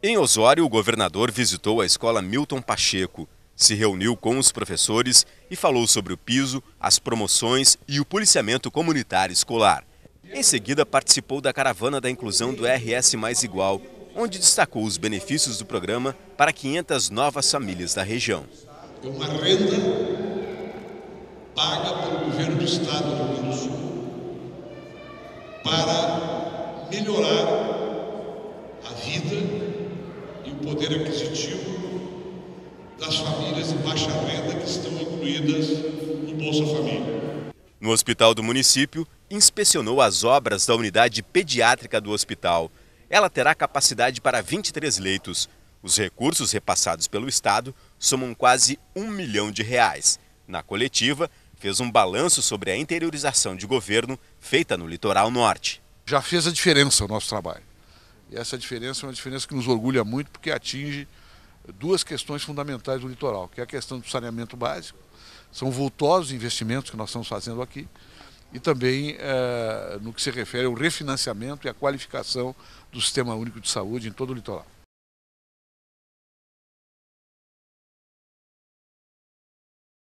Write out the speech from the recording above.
Em Osório, o governador visitou a escola Milton Pacheco, se reuniu com os professores e falou sobre o piso, as promoções e o policiamento comunitário escolar. Em seguida, participou da caravana da inclusão do RS Mais Igual, onde destacou os benefícios do programa para 500 novas famílias da região. É uma renda paga pelo governo do Estado do Rio Grande do Sul para melhorar a vida poder aquisitivo das famílias de baixa renda que estão incluídas no Bolsa Família. No hospital do município, inspecionou as obras da unidade pediátrica do hospital. Ela terá capacidade para 23 leitos. Os recursos repassados pelo Estado somam quase um milhão de reais. Na coletiva, fez um balanço sobre a interiorização de governo feita no litoral norte. Já fez a diferença o nosso trabalho. E essa diferença é uma diferença que nos orgulha muito, porque atinge duas questões fundamentais do litoral, que é a questão do saneamento básico, são vultosos investimentos que nós estamos fazendo aqui, e também eh, no que se refere ao refinanciamento e à qualificação do Sistema Único de Saúde em todo o litoral.